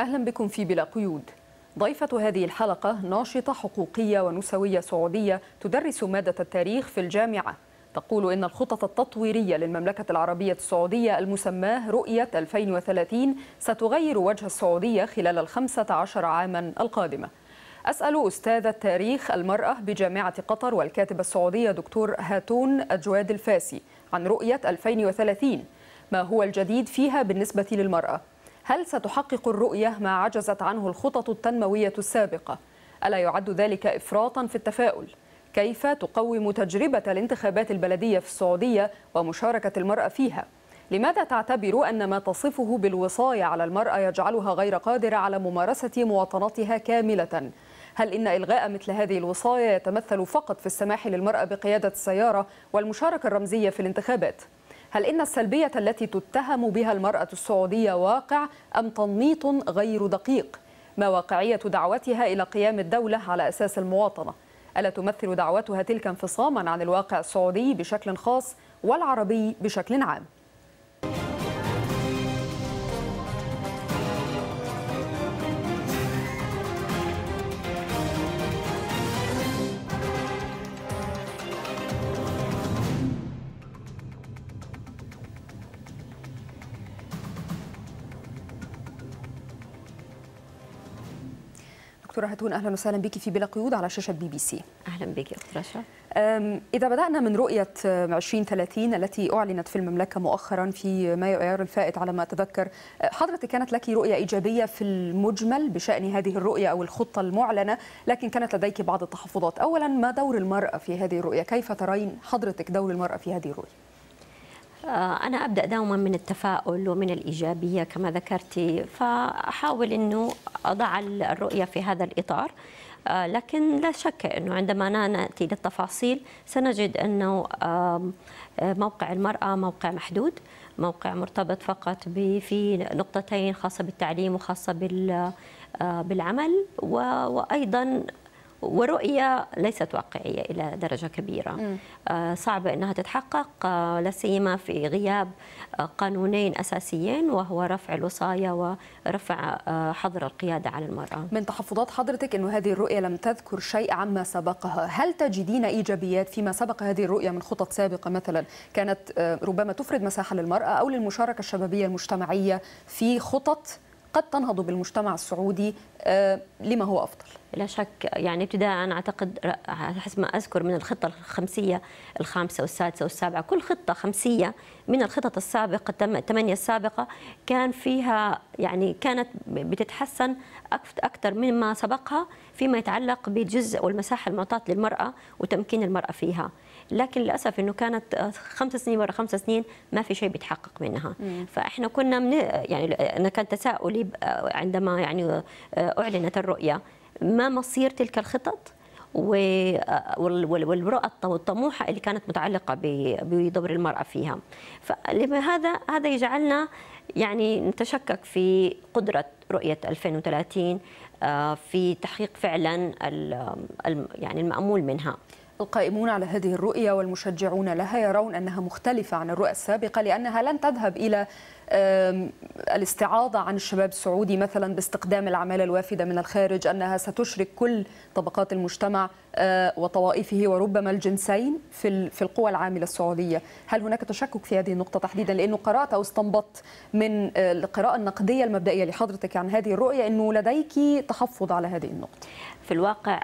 أهلا بكم في بلا قيود ضيفة هذه الحلقة ناشطة حقوقية ونسوية سعودية تدرس مادة التاريخ في الجامعة تقول إن الخطط التطويرية للمملكة العربية السعودية المسماة رؤية 2030 ستغير وجه السعودية خلال الخمسة عشر عاما القادمة أسأل أستاذة تاريخ المرأة بجامعة قطر والكاتبة السعودية دكتور هاتون أجواد الفاسي عن رؤية 2030 ما هو الجديد فيها بالنسبة للمرأة هل ستحقق الرؤية ما عجزت عنه الخطط التنموية السابقة؟ ألا يعد ذلك إفراطا في التفاؤل؟ كيف تقوم تجربة الانتخابات البلدية في السعودية ومشاركة المرأة فيها؟ لماذا تعتبر أن ما تصفه بالوصاية على المرأة يجعلها غير قادرة على ممارسة مواطناتها كاملة؟ هل إن إلغاء مثل هذه الوصاية يتمثل فقط في السماح للمرأة بقيادة السيارة والمشاركة الرمزية في الانتخابات؟ هل إن السلبية التي تتهم بها المرأة السعودية واقع أم تنميط غير دقيق؟ ما واقعية دعوتها إلى قيام الدولة على أساس المواطنة؟ ألا تمثل دعوتها تلك انفصاما عن الواقع السعودي بشكل خاص والعربي بشكل عام؟ دكتوره هتون اهلا وسهلا بك في بلا قيود على شاشه بي بي سي اهلا بك يا دكتوره اذا بدانا من رؤيه 2030 التي اعلنت في المملكه مؤخرا في مايو ايار الفائت على ما اتذكر حضرتك كانت لك رؤيه ايجابيه في المجمل بشان هذه الرؤيه او الخطه المعلنه لكن كانت لديك بعض التحفظات اولا ما دور المراه في هذه الرؤيه كيف ترين حضرتك دور المراه في هذه الرؤيه آه، أنا أبدأ دائما من التفاؤل ومن الإيجابية كما ذكرتي فأحاول أنه أضع الرؤية في هذا الإطار آه، لكن لا شك أنه عندما نأتي للتفاصيل سنجد أنه آه، موقع المرأة موقع محدود موقع مرتبط فقط في نقطتين خاصة بالتعليم وخاصة بالعمل وأيضا ورؤية ليست واقعية إلى درجة كبيرة آه، صعبة أنها تتحقق آه، لا سيما في غياب آه، قانونين أساسيين وهو رفع الوصاية ورفع حظر القيادة على المرأة من تحفظات حضرتك أن هذه الرؤية لم تذكر شيء عما سبقها هل تجدين إيجابيات فيما سبق هذه الرؤية من خطط سابقة مثلا كانت ربما تفرد مساحة للمرأة أو للمشاركة الشبابية المجتمعية في خطط قد تنهض بالمجتمع السعودي آه، لما هو أفضل لا شك يعني ابتداء أعتقد حسب ما أذكر من الخطة الخمسية الخامسة والسادسة والسابعة كل خطة خمسية من الخطط السابقة الثمانية السابقة كان فيها يعني كانت بتتحسن أكثر مما سبقها فيما يتعلق بالجزء والمساحة المعطاة للمرأة وتمكين المرأة فيها لكن للاسف انه كانت خمس سنين ورا خمس سنين ما في شيء بيتحقق منها مم. فاحنا كنا من يعني انا كان تساؤلي عندما يعني آه، اعلنت الرؤيه ما مصير تلك الخطط آه، والرؤى والطموح اللي كانت متعلقه بدور المراه فيها فلهذا هذا يجعلنا يعني نتشكك في قدره رؤيه 2030 آه، في تحقيق فعلا يعني المامول منها القائمون على هذه الرؤية والمشجعون لها يرون أنها مختلفة عن الرؤى السابقة لأنها لن تذهب إلى الاستعاضة عن الشباب السعودي مثلا باستقدام العمالة الوافدة من الخارج أنها ستشرك كل طبقات المجتمع آه، وطوائفه وربما الجنسين في في القوى العاملة السعودية هل هناك تشكك في هذه النقطة تحديدا لأنه قرأت أو استنبطت من آه، القراءة النقدية المبدئية لحضرتك عن هذه الرؤية أنه لديك تحفظ على هذه النقطة في الواقع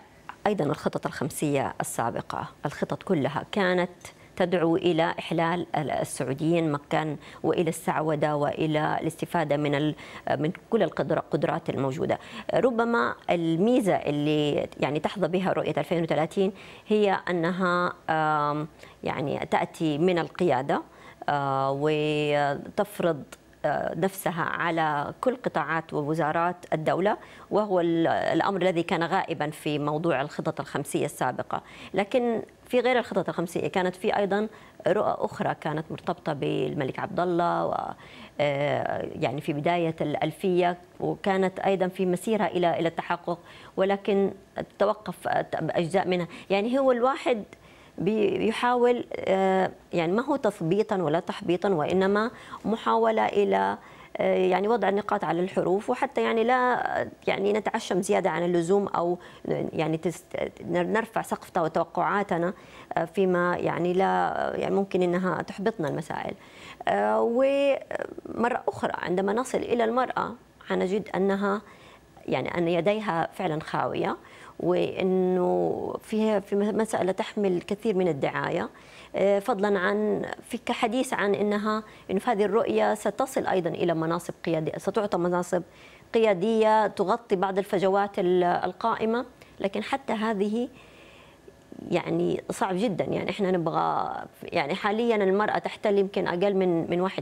أيضا الخطط الخمسية السابقة الخطط كلها كانت تدعو الى احلال السعوديين مكان والى السعوده والى الاستفاده من من كل القدرات الموجوده ربما الميزه اللي يعني تحظى بها رؤيه 2030 هي انها يعني تاتي من القياده آه، وتفرض نفسها على كل قطاعات ووزارات الدولة وهو الأمر الذي كان غائبا في موضوع الخطط الخمسية السابقة لكن في غير الخطط الخمسية كانت في أيضا رؤى أخرى كانت مرتبطة بالملك عبد الله و آه، يعني في بداية الألفية وكانت أيضا في مسيرها إلى إلى التحقق ولكن توقف أجزاء منها يعني هو الواحد بيحاول آه، يعني ما هو تثبيطا ولا تحبيطا وانما محاوله الى آه، يعني وضع النقاط على الحروف وحتى يعني لا يعني نتعشم زياده عن اللزوم او يعني نرفع سقف توقعاتنا آه، فيما يعني لا يعني ممكن انها تحبطنا المسائل. ومره اخرى عندما نصل الى المراه حنجد انها يعني ان يديها فعلا خاويه وانه فيها في مساله تحمل كثير من الدعايه آه، فضلا عن في كحديث عن انها انه في هذه الرؤيه ستصل ايضا الى مناصب قياديه ستعطى مناصب قياديه تغطي بعض الفجوات القائمه لكن حتى هذه يعني صعب جدا يعني احنا نبغى يعني حاليا المراه تحتل يمكن اقل من من 1%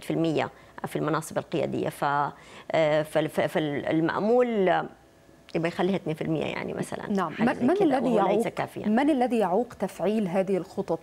في المناصب القياديه ف آه، فالمامول يبقى يخليها 2% يعني مثلا نعم من, من الذي يعوق يعني. من الذي يعوق تفعيل هذه الخطط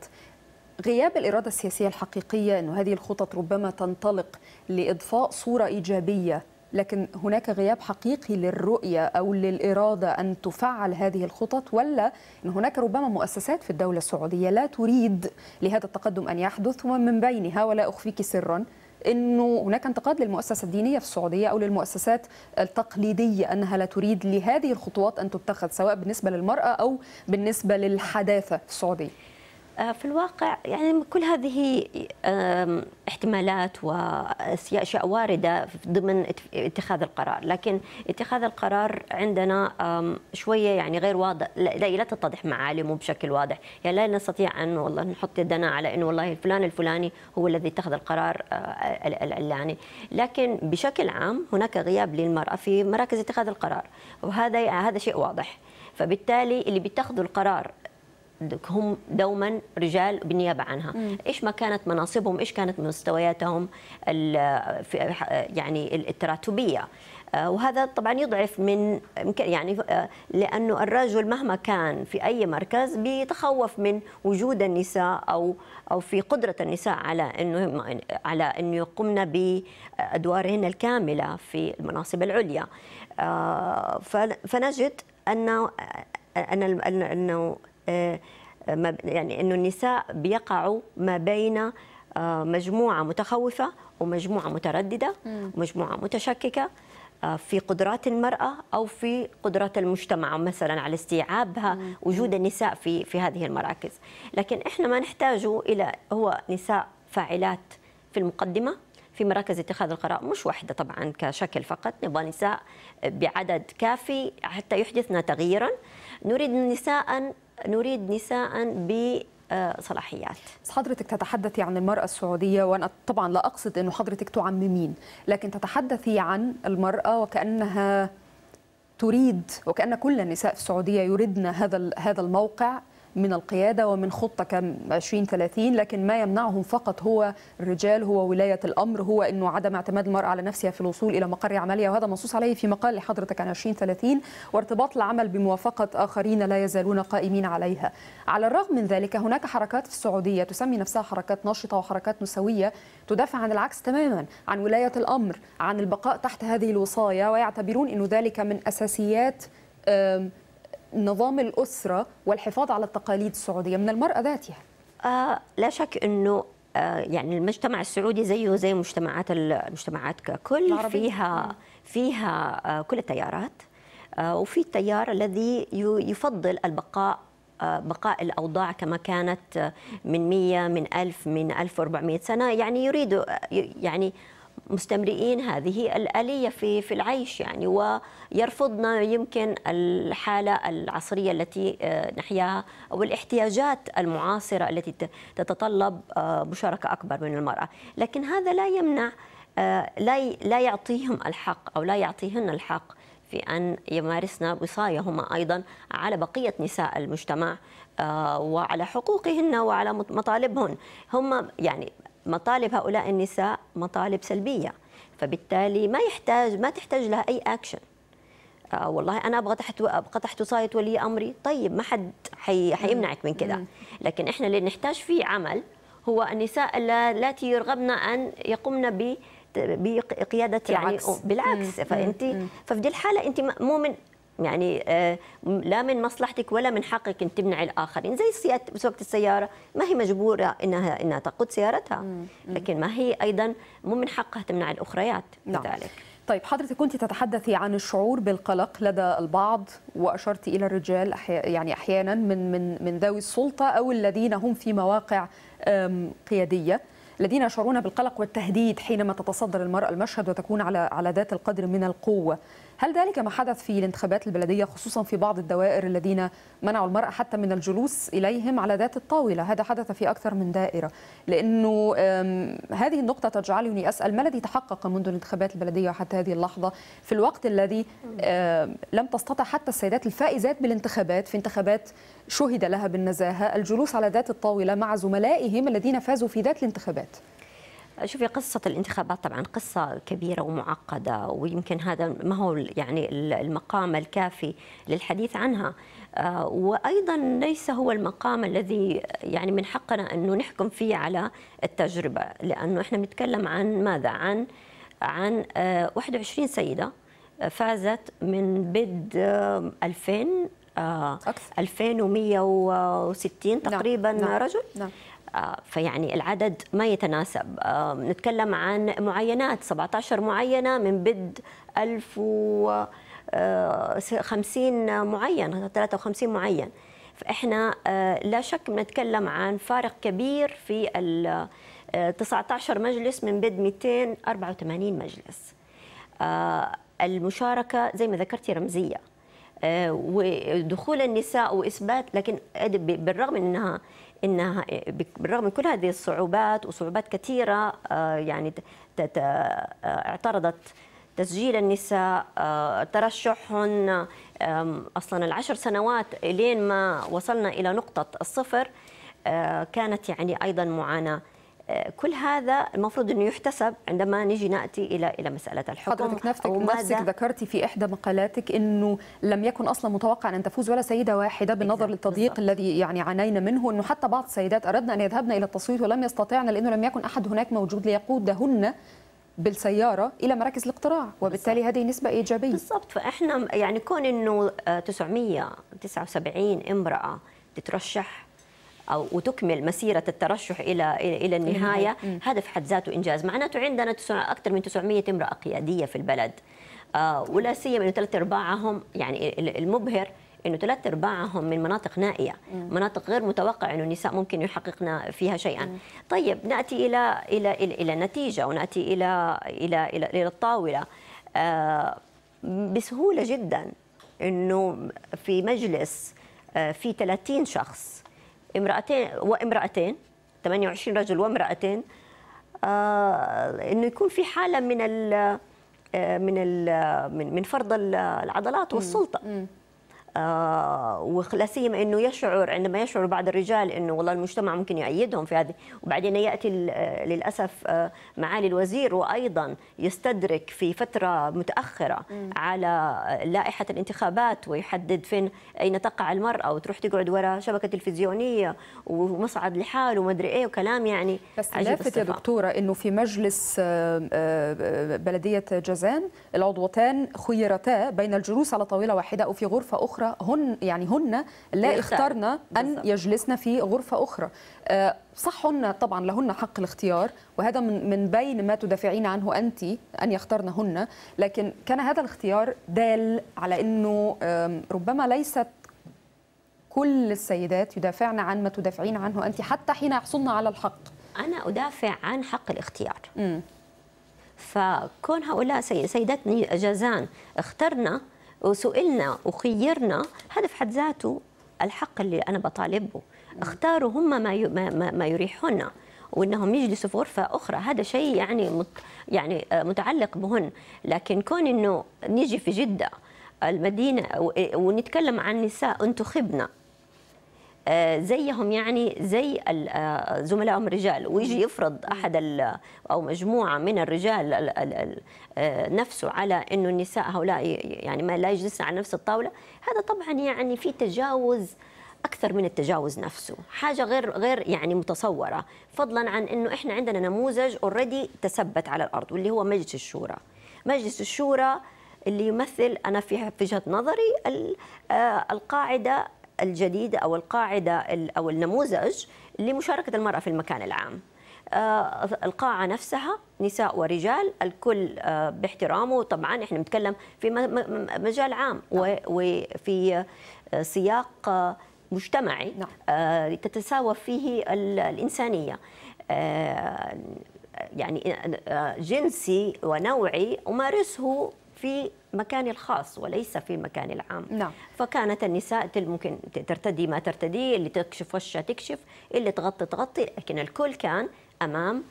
غياب الإرادة السياسية الحقيقية أن هذه الخطط ربما تنطلق لإضفاء صورة إيجابية لكن هناك غياب حقيقي للرؤية أو للإرادة أن تفعل هذه الخطط ولا أن هناك ربما مؤسسات في الدولة السعودية لا تريد لهذا التقدم أن يحدث ومن بينها ولا أخفيك سرا انه هناك انتقاد للمؤسسه الدينيه في السعوديه او للمؤسسات التقليديه انها لا تريد لهذه الخطوات ان تتخذ سواء بالنسبه للمراه او بالنسبه للحداثه في السعوديه آه، في الواقع يعني كل هذه احتمالات واشياء وارده ضمن اتخاذ القرار، لكن اتخاذ القرار عندنا شويه يعني غير واضح، لا تتضح معالمه بشكل واضح، يعني لا نستطيع ان والله نحط يدنا على انه والله الفلان الفلاني هو الذي اتخذ القرار آه، العلاني، لكن بشكل عام هناك غياب للمراه في مراكز اتخاذ القرار، وهذا هذا شيء واضح. فبالتالي اللي بيتخذوا القرار هم دوما رجال بالنيابه عنها ايش ما كانت مناصبهم ايش كانت مستوياتهم يعني التراتبيه آه، وهذا طبعا يضعف من يعني آه، لانه الرجل مهما كان في اي مركز بيتخوف من وجود النساء او او في قدره النساء على انه على انه يقمن بادوارهن الكامله في المناصب العليا آه، فنجد ان ان انه آه، يعني انه النساء بيقعوا ما بين آه، مجموعه متخوفه ومجموعه متردده ومجموعه متشككه آه، في قدرات المرأة أو في قدرات المجتمع مثلا على استيعابها وجود النساء في في هذه المراكز لكن إحنا ما نحتاجه إلى هو نساء فاعلات في المقدمة في مراكز اتخاذ القرار مش واحدة طبعا كشكل فقط نبغى نساء بعدد كافي حتى يحدثنا تغييرا نريد نساء نريد نساء ب صلاحيات حضرتك تتحدثي عن المرأة السعودية وأنا طبعا لا أقصد أنه حضرتك تعممين لكن تتحدثي عن المرأة وكأنها تريد وكأن كل النساء في السعودية يريدن هذا هذا الموقع من القيادة ومن خطة كم 2030 لكن ما يمنعهم فقط هو الرجال هو ولاية الأمر هو أنه عدم اعتماد المرأة على نفسها في الوصول إلى مقر عملها وهذا منصوص عليه في مقال لحضرتك عن 2030 وارتباط العمل بموافقة آخرين لا يزالون قائمين عليها على الرغم من ذلك هناك حركات في السعودية تسمي نفسها حركات نشطة وحركات نسوية تدافع عن العكس تماما عن ولاية الأمر عن البقاء تحت هذه الوصاية ويعتبرون أنه ذلك من أساسيات نظام الأسرة والحفاظ على التقاليد السعودية من المرأة ذاتها آه لا شك أنه آه يعني المجتمع السعودي زيه زي مجتمعات المجتمعات ككل فيها فيها آه كل التيارات آه وفي التيار الذي يفضل البقاء آه، بقاء الأوضاع كما كانت آه، من 100 من 1000 من 1400 سنة يعني يريد آه، يعني مستمرئين هذه الآلية في في العيش يعني ويرفضنا يمكن الحالة العصرية التي آه، نحياها أو الاحتياجات المعاصرة التي تتطلب آه، مشاركة أكبر من المرأة لكن هذا لا يمنع آه، لا لا يعطيهم الحق أو لا يعطيهن الحق في أن يمارسن وصاياهما أيضا على بقية نساء المجتمع وعلى حقوقهن وعلى مطالبهن هم يعني مطالب هؤلاء النساء مطالب سلبيه فبالتالي ما يحتاج ما تحتاج لها اي اكشن آه والله انا ابغى تحت ابغى تحت وصايه ولي امري طيب ما حد حي حيمنعك من كذا لكن احنا اللي نحتاج فيه عمل هو النساء التي يرغبن ان يقمن ب بقياده يعني بالعكس فانت ففي دي الحاله انت مو من يعني آه، لا من مصلحتك ولا من حقك ان تمنع الاخرين زي سواقه السياره ما هي مجبوره انها انها تقود سيارتها لكن ما هي ايضا مو من حقها تمنع الاخريات نعم. طيب حضرتك كنت تتحدثي عن الشعور بالقلق لدى البعض واشرت الى الرجال يعني احيانا من من من ذوي السلطه او الذين هم في مواقع قياديه الذين يشعرون بالقلق والتهديد حينما تتصدر المراه المشهد وتكون على على ذات القدر من القوه هل ذلك ما حدث في الانتخابات البلدية خصوصا في بعض الدوائر الذين منعوا المرأة حتى من الجلوس إليهم على ذات الطاولة هذا حدث في أكثر من دائرة لأنه هذه النقطة تجعلني أسأل ما الذي تحقق منذ الانتخابات البلدية حتى هذه اللحظة في الوقت الذي لم تستطع حتى السيدات الفائزات بالانتخابات في انتخابات شهد لها بالنزاهة الجلوس على ذات الطاولة مع زملائهم الذين فازوا في ذات الانتخابات شوفي قصة الانتخابات طبعا قصة كبيرة ومعقدة ويمكن هذا ما هو يعني المقام الكافي للحديث عنها آه، وأيضا ليس هو المقام الذي يعني من حقنا أنه نحكم فيه على التجربة لأنه إحنا بنتكلم عن ماذا عن عن 21 آه، سيدة آه، فازت من بد 2000 أكثر. 2160 نعم، تقريبا نعم. رجل نعم. آه، فيعني العدد ما يتناسب آه، نتكلم عن معينات 17 معينة من بد 1050 آه، معين 53 معين فإحنا لا شك بنتكلم عن فارق كبير في ال 19 مجلس من بد 284 مجلس المشاركة زي ما ذكرتي رمزية ودخول النساء واثبات لكن بالرغم انها انها إيه، بالرغم من كل هذه الصعوبات وصعوبات كثيره آه، يعني آه، اعترضت تسجيل النساء آه، ترشحهن اصلا العشر سنوات لين ما وصلنا الى نقطه الصفر كانت يعني ايضا معاناه آه، كل هذا المفروض انه يحتسب عندما نجي ناتي الى الى مساله الحكم حضرتك نفسك نفسك ذكرتي في احدى مقالاتك انه لم يكن اصلا متوقع ان تفوز ولا سيده واحده بالنظر للتضييق الذي يعني عانينا منه انه حتى بعض السيدات اردنا ان يذهبن الى التصويت ولم يستطعن لانه لم يكن احد هناك موجود ليقودهن بالسياره الى مراكز الاقتراع وبالتالي بالزبط. هذه نسبه ايجابيه بالضبط فاحنا يعني كون انه 979 آه، امراه تترشح او وتكمل مسيره الترشح الى الى النهايه هذا في حد ذاته انجاز معناته عندنا اكثر من 900 امراه قياديه في البلد آه، ولا سيما انه ثلاث ارباعهم يعني المبهر انه ثلاث ارباعهم من مناطق نائيه، مم. مناطق غير متوقع انه النساء ممكن يحققن فيها شيئا. مم. طيب ناتي الى الى الى, النتيجه وناتي الى الى الى, إلى الطاوله آه بسهوله جدا انه في مجلس آه في 30 شخص امرأتين وامرأتين 28 رجل وامرأتين آه، انه يكون في حاله من الـ آه، من الـ آه، من فرض العضلات والسلطه آه ولا سيما انه يشعر عندما يشعر بعض الرجال انه والله المجتمع ممكن يؤيدهم في هذه وبعدين ياتي آه، للاسف آه، معالي الوزير وايضا يستدرك في فتره متاخره م. على لائحه الانتخابات ويحدد فين اين تقع المراه وتروح تقعد وراء شبكه تلفزيونيه ومصعد لحاله وما ادري ايه وكلام يعني بس لافت يا دكتوره انه في مجلس آه، بلديه جازان العضوتان خيرتا بين الجلوس على طاوله واحده او في غرفه اخرى أخرى هن يعني هن لا اخترنا أن يجلسن في غرفة أخرى آه، صح هن طبعا لهن حق الاختيار وهذا من, من بين ما تدافعين عنه أنت أن يختارن هن لكن كان هذا الاختيار دال على أنه ربما ليست كل السيدات يدافعن عن ما تدافعين عنه أنت حتى حين يحصلن على الحق أنا أدافع عن حق الاختيار امم فكون هؤلاء سيدات جازان اخترنا وسئلنا وخيرنا هذا في حد ذاته الحق اللي انا بطالب اختاروا هم ما ما, يريحونا وانهم يجلسوا في غرفه اخرى هذا شيء يعني يعني آه، متعلق بهن لكن كون انه نيجي في جده المدينه ونتكلم عن نساء انتخبنا آه، زيهم يعني زي آه، زملائهم الرجال ويجي يفرض احد او مجموعه من الرجال آه، نفسه على انه النساء هؤلاء يعني ما لا يجلسن على نفس الطاوله هذا طبعا يعني في تجاوز اكثر من التجاوز نفسه حاجه غير غير يعني متصوره فضلا عن انه احنا عندنا نموذج اوريدي تثبت على الارض واللي هو مجلس الشورى مجلس الشورى اللي يمثل انا في وجهه نظري القاعده الجديد او القاعده او النموذج لمشاركه المراه في المكان العام. آه، القاعة نفسها نساء ورجال الكل آه، باحترامه طبعا احنا بنتكلم في مجال عام نعم. وفي آه، سياق مجتمعي نعم. تتساوى فيه الإنسانية يعني جنسي ونوعي أمارسه في مكاني الخاص وليس في مكان العام نعم. فكانت النساء ممكن ترتدي ما ترتدي اللي تكشف وشها تكشف اللي تغطي تغطي لكن الكل كان امام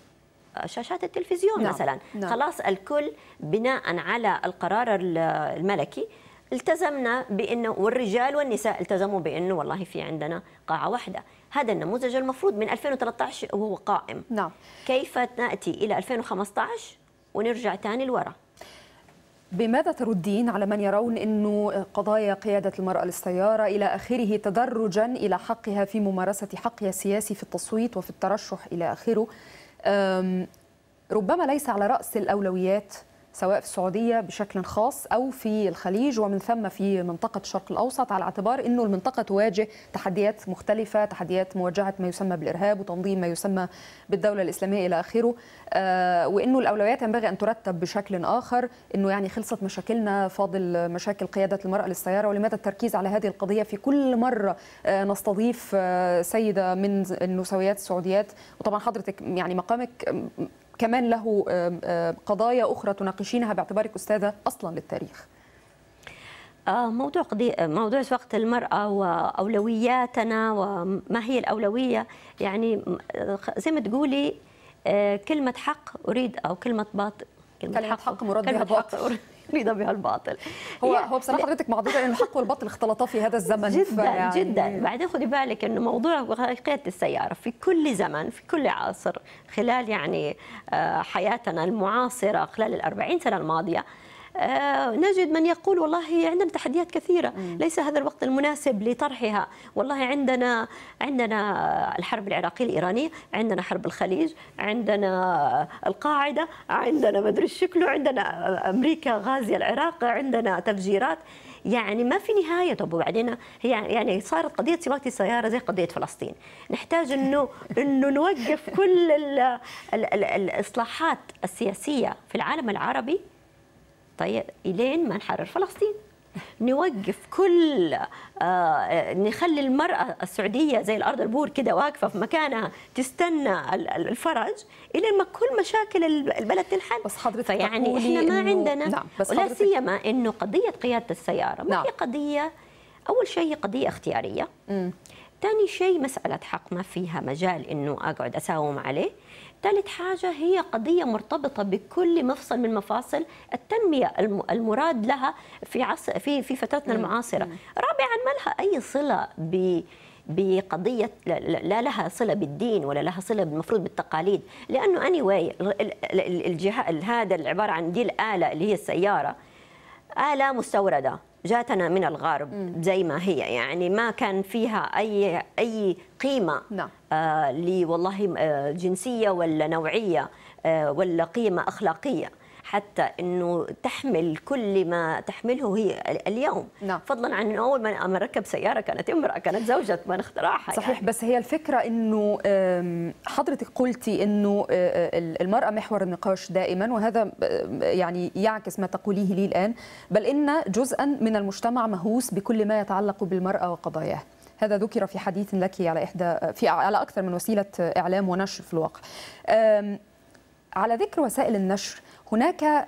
آه، شاشات التلفزيون لا. نعم. مثلا نعم. خلاص الكل بناء على القرار الملكي التزمنا بانه والرجال والنساء التزموا بانه والله في عندنا قاعه واحده هذا النموذج المفروض من 2013 وهو قائم نعم كيف ناتي الى 2015 ونرجع ثاني لورا بماذا تردين على من يرون أن قضايا قيادة المرأة للسيارة إلى آخره تدرجا إلى حقها في ممارسة حقها السياسي في التصويت وفي الترشح إلى آخره ربما ليس على رأس الأولويات سواء في السعوديه بشكل خاص او في الخليج ومن ثم في منطقه الشرق الاوسط على اعتبار انه المنطقه تواجه تحديات مختلفه، تحديات مواجهه ما يسمى بالارهاب وتنظيم ما يسمى بالدوله الاسلاميه الى اخره، آه، وانه الاولويات ينبغي ان ترتب بشكل اخر، انه يعني خلصت مشاكلنا فاضل مشاكل قياده المراه للسياره ولماذا التركيز على هذه القضيه في كل مره آه، نستضيف آه، سيده من النسويات السعوديات، وطبعا حضرتك يعني مقامك كمان له قضايا أخرى تناقشينها باعتبارك أستاذة أصلا للتاريخ آه، موضوع قضي... موضوع وقت المرأة وأولوياتنا وما هي الأولوية يعني زي ما تقولي آه، كلمة حق أريد أو كلمة باطل كلمة, كلمة حق, حق مراد كلمة حق بها الباطل هو يعني هو بصراحه حضرتك معذره انه الحق والباطل اختلطا في هذا الزمن جدا يعني جدا بعدين خدي بالك انه موضوع قياده السياره في كل زمن في كل عصر خلال يعني آه، حياتنا المعاصره خلال ال 40 سنه الماضيه آه، نجد من يقول والله عندنا تحديات كثيرة ليس هذا الوقت المناسب لطرحها والله عندنا عندنا الحرب العراقية الإيرانية عندنا حرب الخليج عندنا القاعدة عندنا ما أدري شكله عندنا أمريكا غازية العراق عندنا تفجيرات يعني ما في نهايه طب وبعدين هي يعني صارت قضيه سواقه السياره زي قضيه فلسطين نحتاج انه انه نوقف كل الاصلاحات السياسيه في العالم العربي طيب الين ما نحرر فلسطين نوقف كل آه نخلي المرأة السعودية زي الأرض البور كده واقفة في مكانها تستنى الفرج إلى ما كل مشاكل البلد تنحل بس حضرتك يعني إحنا ما عندنا نعم بس ولا سيما إنه قضية قيادة السيارة ما نعم. هي قضية أول شيء قضية اختيارية ثاني شيء مسألة حق ما فيها مجال إنه أقعد أساوم عليه ثالث حاجة هي قضية مرتبطة بكل مفصل من مفاصل التنمية المراد لها في عصر في في فترتنا المعاصرة رابعا ما لها أي صلة ب بقضية لا لها صلة بالدين ولا لها صلة المفروض بالتقاليد لأنه أني anyway هذا العبارة عن دي الآلة اللي هي السيارة آلة مستوردة جاتنا من الغرب زي ما هي يعني ما كان فيها أي أي قيمة نعم. آه لوالله آه، جنسية ولا نوعية آه ولا قيمة أخلاقية حتى انه تحمل كل ما تحمله هي اليوم نعم. فضلا عن انه اول ما ركب سياره كانت امراه كانت زوجة من اخترعها يعني. صحيح يعني. بس هي الفكره انه حضرتك قلتي انه المراه محور النقاش دائما وهذا يعني يعكس ما تقوليه لي الان بل ان جزءا من المجتمع مهووس بكل ما يتعلق بالمراه وقضاياها هذا ذكر في حديث لك على احدى في على اكثر من وسيله اعلام ونشر في الواقع على ذكر وسائل النشر هناك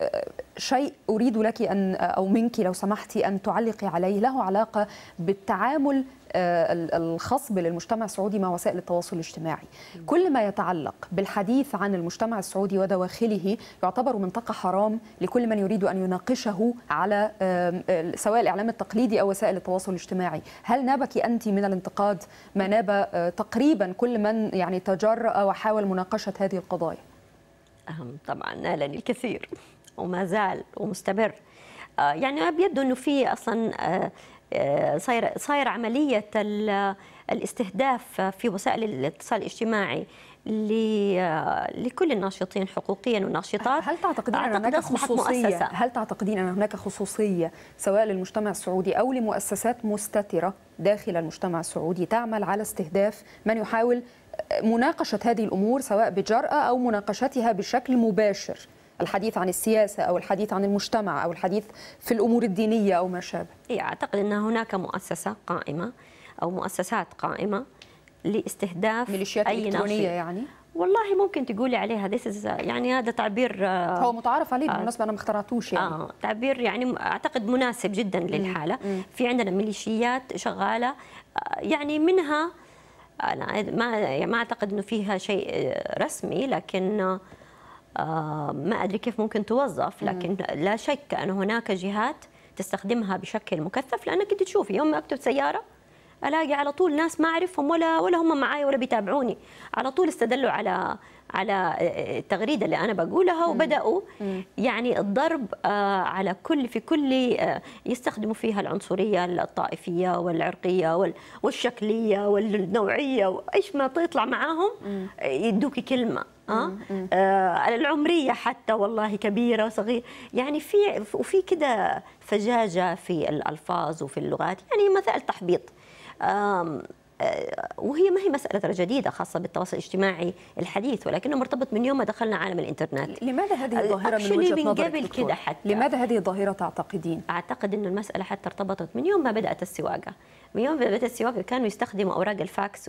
آه، شيء أريد لك أن أو منك لو سمحتي أن تعلقي عليه له علاقة بالتعامل آه، الخاص للمجتمع السعودي مع وسائل التواصل الاجتماعي كل ما يتعلق بالحديث عن المجتمع السعودي ودواخله يعتبر منطقة حرام لكل من يريد أن يناقشه على سواء الإعلام التقليدي أو وسائل التواصل الاجتماعي هل نابك أنت من الانتقاد ما ناب آه، تقريبا كل من يعني تجرأ وحاول مناقشة هذه القضايا أهم طبعا نالني الكثير وما زال ومستمر آه، يعني بيبدو انه في اصلا آه، آه، صاير صاير عمليه الاستهداف في وسائل الاتصال الاجتماعي لكل الناشطين حقوقيا والناشطات هل تعتقدين ان هناك خصوصيه مؤسسة. هل تعتقدين ان هناك خصوصيه سواء للمجتمع السعودي او لمؤسسات مستتره داخل المجتمع السعودي تعمل على استهداف من يحاول مناقشه هذه الامور سواء بجراه او مناقشتها بشكل مباشر الحديث عن السياسة أو الحديث عن المجتمع أو الحديث في الأمور الدينية أو ما شابه أعتقد أن هناك مؤسسة قائمة أو مؤسسات قائمة لاستهداف ميليشيات أي إلكترونية نفسي. يعني والله ممكن تقولي عليها ذيس يعني هذا تعبير آه، هو متعارف عليه آه، بالمناسبه انا ما اخترعتوش يعني اه تعبير يعني اعتقد مناسب جدا للحاله في عندنا ميليشيات شغاله آه، يعني منها أنا ما يعني ما أعتقد إنه فيها شيء رسمي لكن آه، ما أدري كيف ممكن توظف لكن لا شك أن هناك جهات تستخدمها بشكل مكثف لأنك أنت تشوفي يوم ما أكتب سيارة الاقي على طول ناس ما اعرفهم ولا ولا هم معايا ولا بيتابعوني على طول استدلوا على على التغريده اللي انا بقولها وبداوا يعني الضرب آه، على كل في كل آه، يستخدموا فيها العنصريه الطائفيه والعرقيه والشكليه والنوعيه وايش ما تطلع معاهم يدوك كلمه آه؟, أه؟ العمريه حتى والله كبيره وصغيره يعني في وفي كده فجاجه في الالفاظ وفي اللغات يعني مثال تحبيط um, آه، وهي ما هي مسألة جديدة خاصة بالتواصل الاجتماعي الحديث ولكنه مرتبط من يوم ما دخلنا عالم الإنترنت لماذا هذه آه، الظاهرة من وجهة من قبل كده حتى لماذا هذه الظاهرة تعتقدين؟ أعتقد أن المسألة حتى ارتبطت من يوم ما بدأت السواقة من يوم ما بدأت السواقة كانوا يستخدموا أوراق الفاكس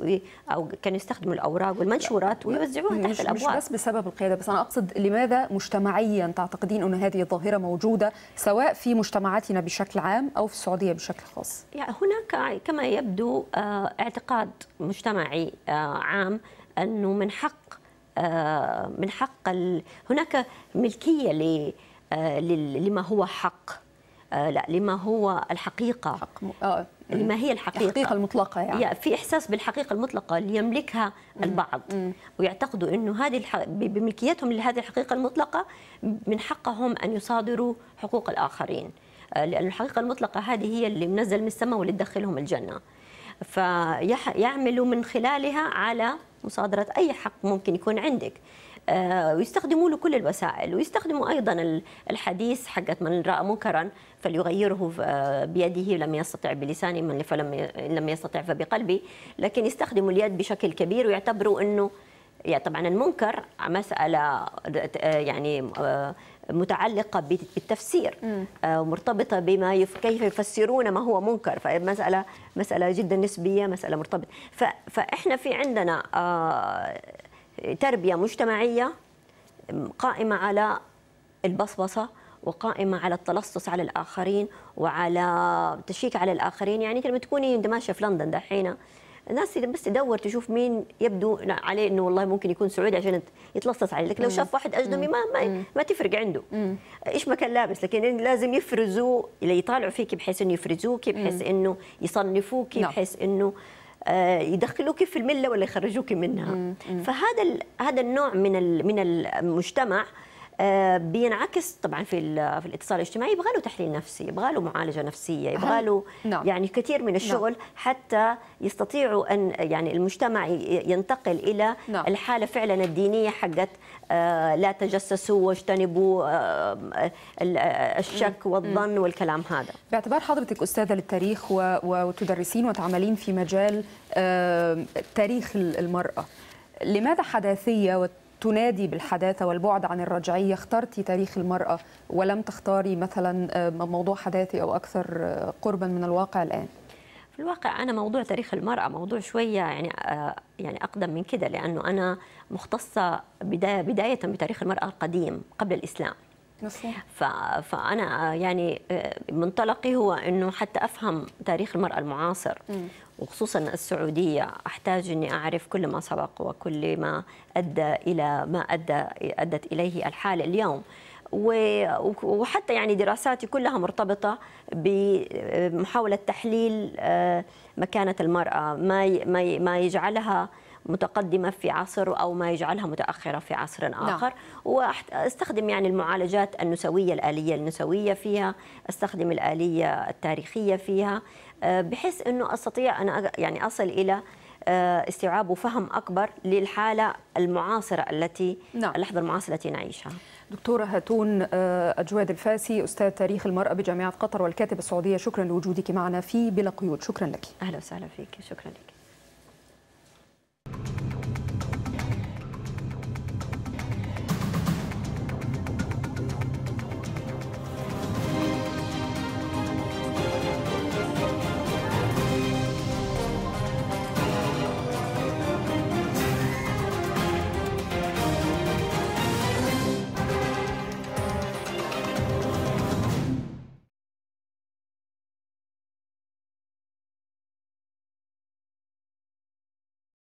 أو كانوا يستخدموا الأوراق والمنشورات ويوزعوها تحت الأبواب مش بس بسبب القيادة بس أنا أقصد لماذا مجتمعيا تعتقدين أن هذه الظاهرة موجودة سواء في مجتمعاتنا بشكل عام أو في السعودية بشكل خاص؟ يعني هناك كما يبدو آه، اعتقاد اعتقاد مجتمعي آه، عام انه من حق آه، من حق ال... هناك ملكيه ل... آه، لما هو حق لا لما هو الحقيقه حق م... آه. لما هي الحقيقه الحقيقه المطلقه يعني في احساس بالحقيقه المطلقه اللي يملكها البعض مم. ويعتقدوا انه هذه الح... بملكيتهم لهذه الحقيقه المطلقه من حقهم ان يصادروا حقوق الاخرين لأن الحقيقة المطلقة هذه هي اللي منزل من السماء واللي تدخلهم الجنة فيعملوا من خلالها على مصادرة أي حق ممكن يكون عندك آه، ويستخدموا له كل الوسائل ويستخدموا أيضا الحديث حقت من رأى منكرا فليغيره بيده لم يستطع بلسانه من فلم لم يستطع فبقلبه لكن يستخدموا اليد بشكل كبير ويعتبروا أنه يعني طبعا المنكر مسألة يعني آه، متعلقه بالتفسير آه، ومرتبطه بما كيف يفسرون ما هو منكر فمساله مساله جدا نسبيه مساله مرتبطه فاحنا في عندنا آه، تربيه مجتمعيه قائمه على البصبصه وقائمة على التلصص على الآخرين وعلى تشيك على الآخرين يعني أنت لما تكوني ماشية في لندن دحين الناس بس تدور تشوف مين يبدو عليه انه والله ممكن يكون سعودي عشان يتلصص عليه لكن لو شاف واحد اجنبي ما ما, ما تفرق عنده ايش ما كان لابس لكن لازم يفرزوا يطالعوا فيك بحيث انه يفرزوك بحيث انه يصنفوك نعم. بحيث انه آه، يدخلوك في المله ولا يخرجوك منها فهذا هذا النوع من من المجتمع آه، بينعكس طبعا في في الاتصال الاجتماعي يبغى له تحليل نفسي يبغى له معالجه نفسيه يبغى له نعم. يعني كثير من نعم. الشغل حتى يستطيعوا ان يعني المجتمع ينتقل الى نعم. الحاله فعلا الدينيه حقت آه، لا تجسسوا واجتنبوا آه، الشك والظن والكلام هذا باعتبار حضرتك استاذه للتاريخ وتدرسين وتعملين في مجال تاريخ المراه لماذا حداثيه تنادي بالحداثة والبعد عن الرجعية اخترتي تاريخ المرأة ولم تختاري مثلا آه، موضوع حداثي أو أكثر آه، قربا من الواقع الآن في الواقع أنا موضوع تاريخ المرأة موضوع شوية يعني آه، يعني أقدم من كده لأنه أنا مختصة بداية بداية بتاريخ المرأة القديم قبل الإسلام فأنا يعني منطلقي هو أنه حتى أفهم تاريخ المرأة المعاصر م. وخصوصا السعودية أحتاج أني أعرف كل ما سبق وكل ما أدى إلى ما أدى أدت إليه الحال اليوم وحتى يعني دراساتي كلها مرتبطه بمحاوله تحليل آه، مكانه المراه ما ما يجعلها متقدمه في عصر او ما يجعلها متاخره في عصر نعم. اخر لا. واستخدم يعني المعالجات النسويه الاليه النسويه فيها استخدم الاليه التاريخيه فيها آه، بحيث انه استطيع انا يعني اصل الى آه، استيعاب وفهم اكبر للحاله المعاصره التي نعم. اللحظه المعاصره التي نعيشها. دكتوره هاتون آه، اجواد الفاسي استاذ تاريخ المراه بجامعه قطر والكاتب السعوديه شكرا لوجودك معنا في بلا قيود شكرا لك. اهلا وسهلا فيك شكرا لك.